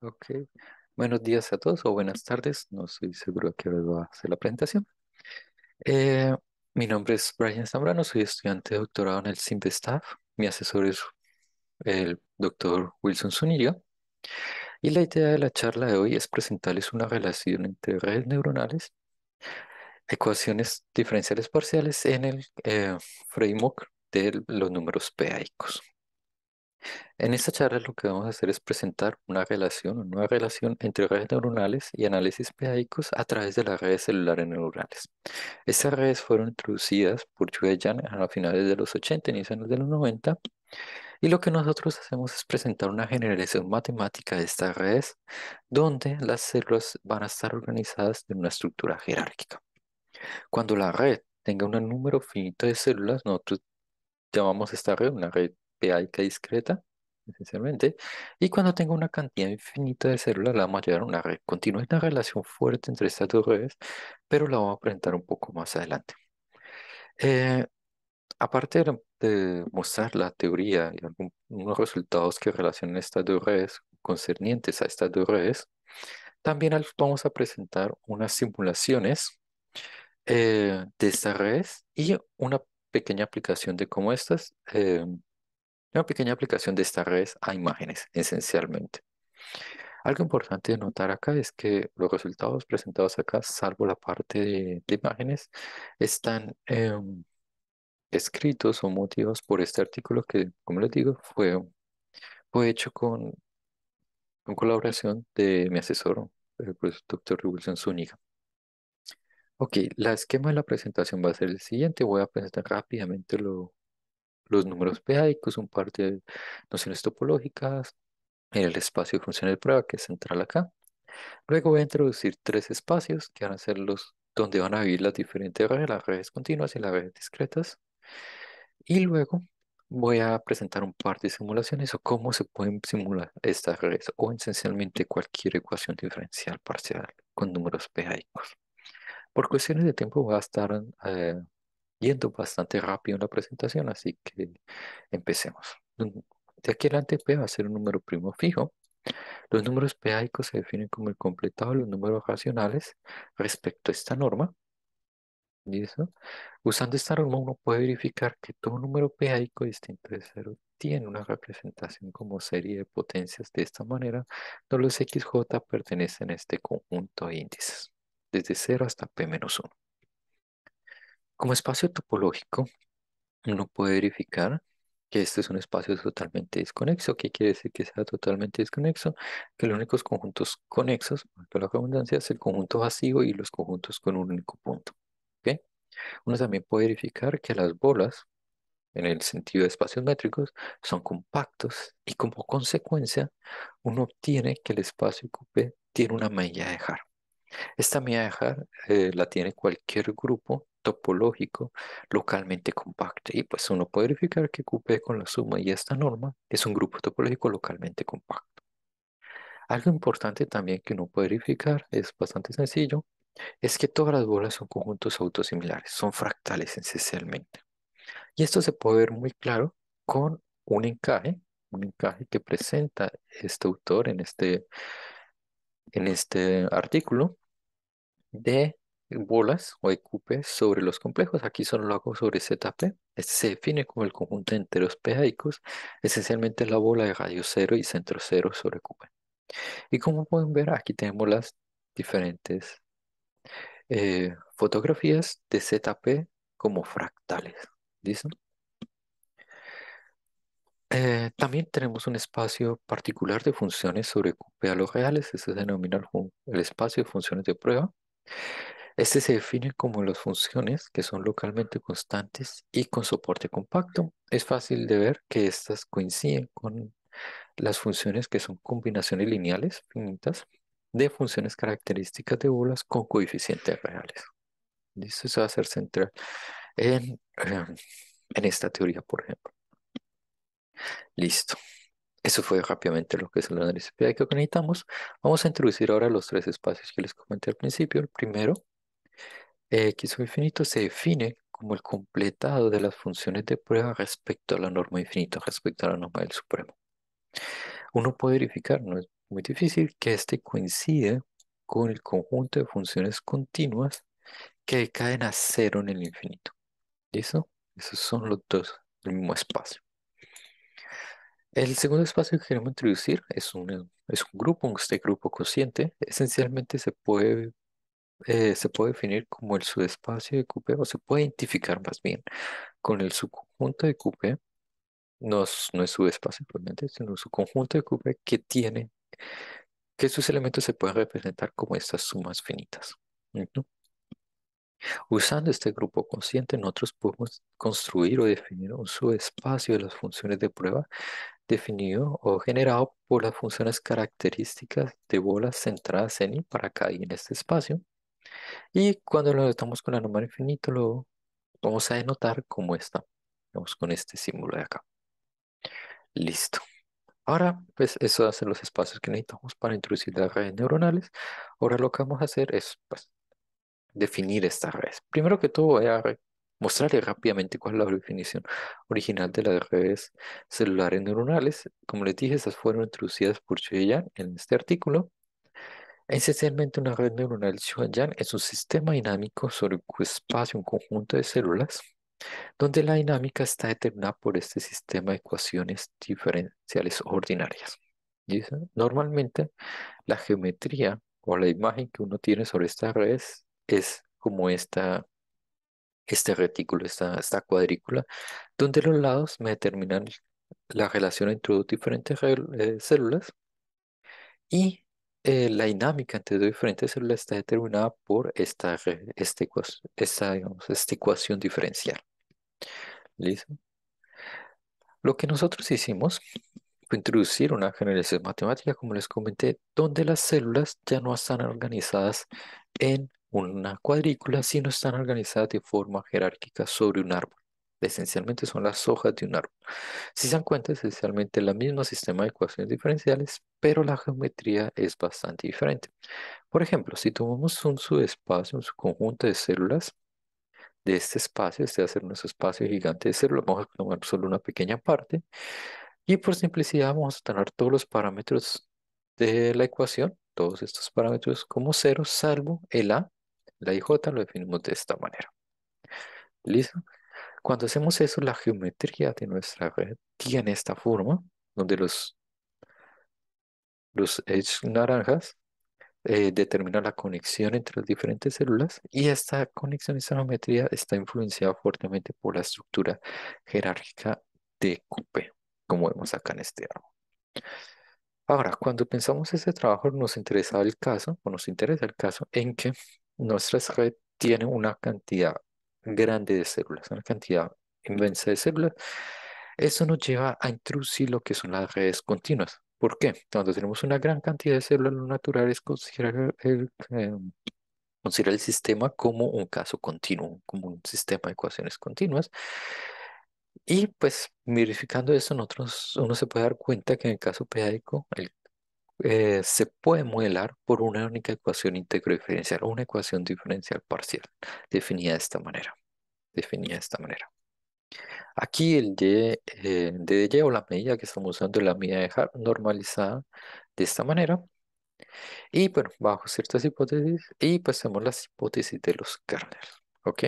Ok. Buenos días a todos o buenas tardes. No estoy seguro a qué va a hacer la presentación. Eh, mi nombre es Brian Zambrano, soy estudiante de doctorado en el Staff, Mi asesor es el doctor Wilson Zuniga. Y la idea de la charla de hoy es presentarles una relación entre redes neuronales, ecuaciones diferenciales parciales en el eh, framework de los números PAICOS. En esta charla lo que vamos a hacer es presentar una relación, una nueva relación entre redes neuronales y análisis pedaicos a través de las redes celulares neuronales. Estas redes fueron introducidas por Yue Yan a finales de los 80, inicios de los 90, y lo que nosotros hacemos es presentar una generalización matemática de estas redes, donde las células van a estar organizadas en una estructura jerárquica. Cuando la red tenga un número finito de células, nosotros llamamos esta red una red que discreta, esencialmente, y cuando tengo una cantidad infinita de células la vamos a llevar a una red continua. Es una relación fuerte entre estas dos redes, pero la vamos a presentar un poco más adelante. Eh, aparte de, mostrar la teoría y algunos resultados que relacionan estas dos redes, concernientes a estas dos redes, también vamos a presentar unas simulaciones eh, de estas redes y una pequeña aplicación de cómo estas eh, una pequeña aplicación de estas redes a imágenes, esencialmente. Algo importante de notar acá es que los resultados presentados acá, salvo la parte de, imágenes, están em, escritos o motivados por este artículo que, como les digo, fue, fue hecho con, con colaboración de mi asesor, el profesor Dr. Revolución Zúñiga. Ok, la esquema de la presentación va a ser el siguiente. Voy a presentar rápidamente lo, los números pedáicos un par de nociones topológicas en el espacio de función de prueba, que es central acá. Luego voy a introducir tres espacios que van a ser los donde van a vivir las diferentes redes, las redes continuas y las redes discretas. Y luego voy a presentar un par de simulaciones o cómo se pueden simular estas redes o esencialmente cualquier ecuación diferencial parcial con números pedaicos. Por cuestiones de tiempo voy a estar eh, yendo bastante rápido en la presentación, así que empecemos. De aquí adelante P va a ser un número primo fijo. Los números peáicos se definen como el completado de los números racionales respecto a esta norma. ¿Listo? Usando esta norma uno puede verificar que todo número peáico distinto de 0 tiene una representación como serie de potencias de esta manera, donde los xj pertenecen a este conjunto de índices, desde 0 hasta p-1. Como espacio topológico, uno puede verificar que este es un espacio totalmente desconexo. ¿Qué quiere decir que sea totalmente desconexo? Que los únicos conjuntos conexos, por la abundancia, es el conjunto vacío y los conjuntos con un único punto. ¿okay? Uno también puede verificar que las bolas, en el sentido de espacios métricos, son compactos y como consecuencia uno obtiene que el espacio ocupe tiene una medida de Haar. Esta medida de Haar eh, la tiene cualquier grupo topológico localmente compacto. Y pues uno puede verificar que QP con la suma y esta norma es un grupo topológico localmente compacto. Algo importante también que uno puede verificar, es bastante sencillo, es que todas las bolas son conjuntos autosimilares, son fractales esencialmente. Y esto se puede ver muy claro con un encaje, un encaje que presenta este autor en este, en este artículo, de bolas o EQP sobre los complejos. Aquí solo lo hago sobre ZP. Este se define como el conjunto de enteros periódicos esencialmente la bola de radio 0 y centro 0 sobre QP. Y como pueden ver, aquí tenemos las diferentes eh, fotografías de ZP como fractales. ¿Listo? Eh, también tenemos un espacio particular de funciones sobre QP a los reales, eso se denomina el espacio de funciones de prueba. Este se define como las funciones que son localmente constantes y con soporte compacto. Es fácil de ver que estas coinciden con las funciones que son combinaciones lineales finitas de funciones características de bolas con coeficientes reales. Esto se va a hacer central em, en, esta teoría, por ejemplo. Listo. Eso fue rápidamente lo que es el análisis que necesitamos. Vamos a introducir ahora los tres espacios que les comenté al principio. El primero x eh, infinito se define como el completado de las funciones de prueba respecto a la norma infinita, respecto a la norma del supremo. Uno puede verificar, no es muy difícil, que este coincide con el conjunto de funciones continuas que decaen a cero en el infinito. ¿Listo? Esos son los dos del mismo espacio. El segundo espacio que queremos introducir es un, es un grupo, este grupo cociente. Esencialmente se puede eh, se puede definir como el subespacio de QP, o se puede identificar más bien con el subconjunto de QP, No es, no subespacio, realmente, sino su conjunto de QP que tiene, que sus elementos se pueden representar como estas sumas finitas. Usando este grupo consciente, nosotros podemos construir o definir un subespacio de las funciones de prueba definido o generado por las funciones características de bolas centradas en y para cada en este espacio. Y cuando lo notamos con la número infinito, lo vamos a denotar como está. Vamos con este símbolo de acá. Listo. Ahora, pues eso hace los espacios que necesitamos para introducir las redes neuronales. Ahora lo que vamos a hacer es pues, definir estas redes. Primero que todo voy a mostrarle rápidamente cuál es la definición original de las redes celulares neuronales. Como les dije, esas fueron introducidas por Cheyenne en este artículo esencialmente una red neuronal es un sistema dinámico sobre un espacio un conjunto de células, donde la dinámica está determinada por este sistema de ecuaciones diferenciales ordinarias. Normalmente, la geometría o la imagen que uno tiene sobre esta red es como esta, este retículo, esta, cuadrícula, donde los lados me determinan la relación entre dos diferentes eh, células y eh, la dinámica entre dos diferentes células está determinada por esta, este esta ecuación diferencial. ¿Listo? Lo que nosotros hicimos fue introducir una generación matemática, como les comenté, donde las células ya no están organizadas en una cuadrícula, sino están organizadas de forma jerárquica sobre un árbol. Esencialmente son las hojas de un árbol. Si se dan cuenta, esencialmente el mismo sistema de ecuaciones diferenciales, pero la geometría es bastante diferente. Por ejemplo, si tomamos un subespacio, un subconjunto de células, de este espacio, este va a ser nuestro espacio gigante de células, vamos a tomar solo una pequeña parte, y por simplicidad vamos a tener todos los parámetros de la ecuación, todos estos parámetros como cero, salvo el A, la IJ lo definimos de esta manera. ¿Listo? Cuando hacemos eso, la geometría de nuestra red tiene esta forma, donde los, los edge naranjas eh, determinan la conexión entre las diferentes células y esta conexión, esta geometría está influenciada fuertemente por la estructura jerárquica de QP, como vemos acá en este árbol. Ahora, cuando pensamos ese trabajo, nos interesa el caso, o nos interesa el caso en que nuestra red tiene una cantidad grande de células, una cantidad inmensa de células, eso nos lleva a introducir lo que son las redes continuas. ¿Por qué? Cuando tenemos una gran cantidad de células naturales, considerar el, em, considerar el sistema como un caso continuo, como un sistema de ecuaciones continuas. Y pues verificando eso, nosotros, uno se puede dar cuenta que en el caso periódico, el eh, se puede modelar por una única ecuación integro-diferencial, una ecuación diferencial parcial, definida de esta manera. Definida de esta manera. Aquí el y, eh, de y o la medida que estamos usando es la medida de Hart normalizada de esta manera. Y bueno, bajo ciertas hipótesis, y pues tenemos las hipótesis de los kernels, ¿ok?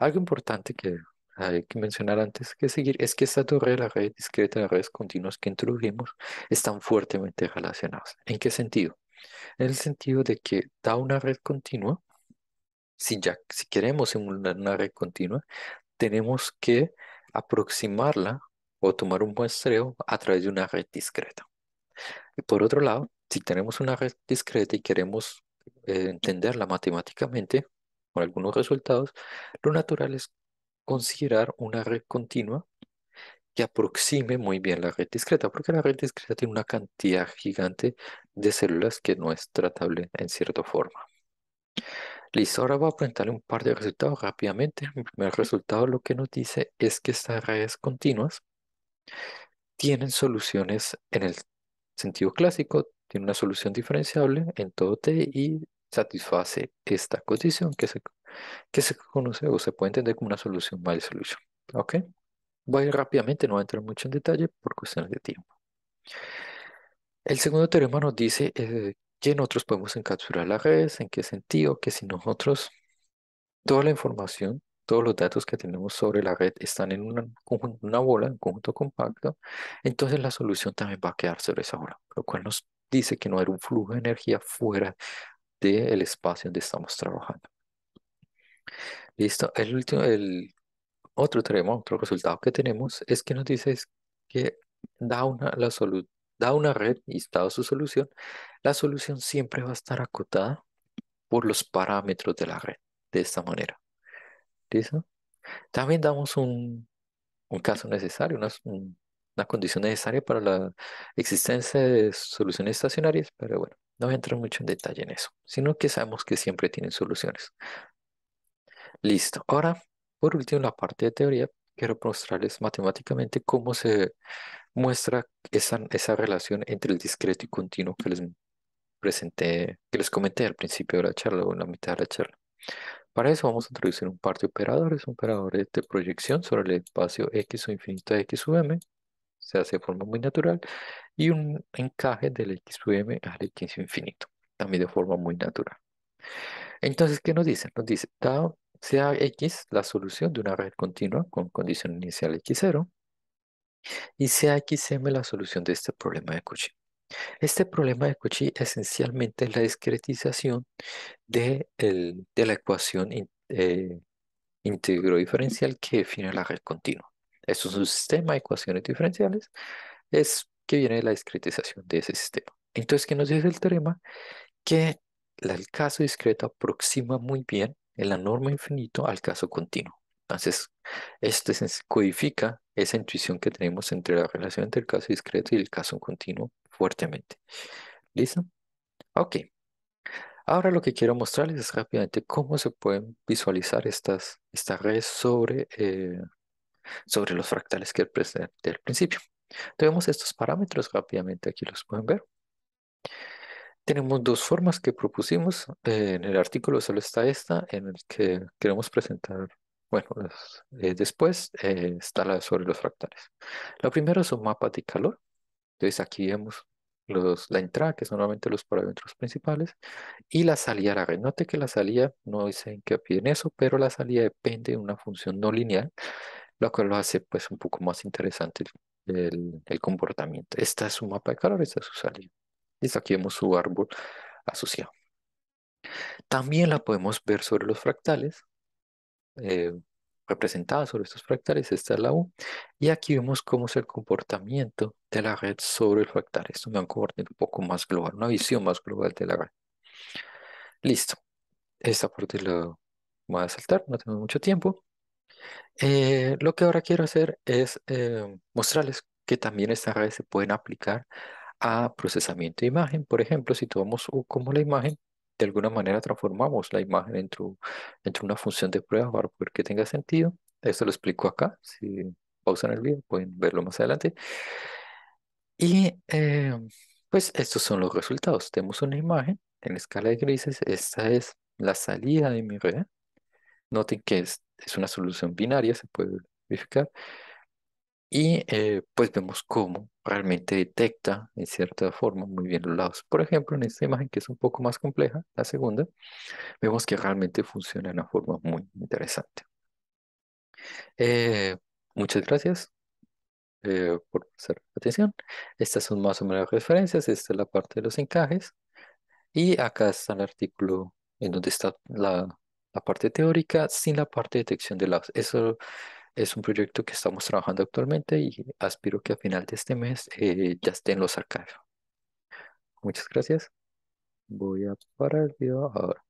Algo importante que hay que mencionar antes que seguir, es que esta torre de la red discreta las redes continuas que introdujimos están fuertemente relacionadas. ¿En qué sentido? En el sentido de que da una red continua, si, ya, si queremos simular una red continua, tenemos que aproximarla o tomar un muestreo a través de una red discreta. Y por otro lado, si tenemos una red discreta y queremos eh, entenderla matemáticamente, con algunos resultados, lo natural es considerar una red continua que aproxime muy bien la red discreta, porque la red discreta tiene una cantidad gigante de células que no es tratable en cierta forma. Listo, ahora voy a presentarle un par de resultados rápidamente. El primer resultado lo que nos dice es que estas redes continuas tienen soluciones en el sentido clásico, tienen una solución diferenciable en todo T y satisface esta condición que se que se conoce o se puede entender como una solución by solution. ¿Ok? Voy a ir rápidamente, no voy a entrar mucho en detalle por cuestiones de tiempo. El segundo teorema nos dice eh, que nosotros podemos encapsular la red en qué sentido, que si nosotros, toda la información, todos los datos que tenemos sobre la red están en una, bola, en un conjunto compacto, entonces la solución también va a quedar sobre esa bola, lo cual nos dice que no hay un flujo de energía fuera del espacio donde estamos trabajando. Listo. El último, el otro otro resultado que tenemos es que nos dice que da una, la da una red y está su solución, la solución siempre va a estar acotada por los parámetros de la red, de esta manera. ¿Listo? También damos un, caso necesario, una, condición necesaria para la existencia de soluciones estacionarias, pero bueno, no entrar mucho en detalle en eso, sino que sabemos que siempre tienen soluciones. Listo. Ahora, por último, la parte de teoría, quiero mostrarles matemáticamente cómo se muestra esa, esa relación entre el discreto y continuo que les presenté, que les comenté al principio de la charla o en la mitad de la charla. Para eso vamos a introducir un par de operadores, operadores de proyección sobre el espacio X o infinito de X sub m, se hace de forma muy natural, y un encaje del X sub m al X infinito, también de forma muy natural. Entonces, ¿qué nos dice? Nos dice, dado sea X la solución de una red continua con condición inicial X0 y sea XM la solución de este problema de Cauchy. Este problema de Cauchy esencialmente es la discretización de, el, de la ecuación eh, íntegro diferencial que define la red continua. Esto es un sistema de ecuaciones diferenciales es que viene de la discretización de ese sistema. Entonces, ¿qué nos dice el teorema? Que el caso discreto aproxima muy bien en la norma infinito al caso continuo. Entonces, esto codifica esa intuición que tenemos entre la relación entre el caso discreto y el caso continuo fuertemente. ¿Listo? Ok. Ahora lo que quiero mostrarles es rápidamente cómo se pueden visualizar estas, estas redes sobre, eh, sobre los fractales que presenté al principio. Tenemos estos parámetros rápidamente, aquí los pueden ver. Tenemos dos formas que propusimos. Eh, en el artículo solo está esta, en el que queremos presentar, bueno, eh, después eh, está la sobre los fractales. La primera son mapas de calor. Entonces aquí vemos los, la entrada, que son normalmente los parámetros principales, y la salida la Note que la salida, no dice en qué piden eso, pero la salida depende de una función no lineal, lo cual lo hace pues un poco más interesante el, el comportamiento. Esta es un mapa de calor, esta es su salida y vemos su árbol asociado. También la podemos ver sobre los fractales, eh, representada sobre estos fractales, esta es la U, y aquí vemos cómo es el comportamiento de la red sobre el fractal. Esto me va a comportar un poco más global, una visión más global de la red. Listo. Esta parte la voy a saltar, no tengo mucho tiempo. Eh, lo que ahora quiero hacer es eh, mostrarles que también estas redes se pueden aplicar a procesamiento de imagen. Por ejemplo, si tomamos como la imagen, de alguna manera transformamos la imagen dentro, una función de prueba para poder que tenga sentido. esto lo explico acá. Si pausan el video, pueden verlo más adelante. Y eh, pues estos son los resultados. Tenemos una imagen en escala de grises. Esta es la salida de mi red. Noten que es, una solución binaria, se puede verificar. Y eh, pues vemos cómo realmente detecta en cierta forma muy bien los lados. Por ejemplo, en esta imagen que es un poco más compleja, la segunda, vemos que realmente funciona de una forma muy interesante. Eh, muchas gracias eh, por hacer atención. Estas son más o menos las referencias, esta es la parte de los encajes y acá está el artículo en donde está la, la parte teórica sin la parte de detección de lados. Eso es un proyecto que estamos trabajando actualmente y aspiro que a final de este mes eh, ya estén los archivos. Muchas gracias. Voy a parar el video ahora.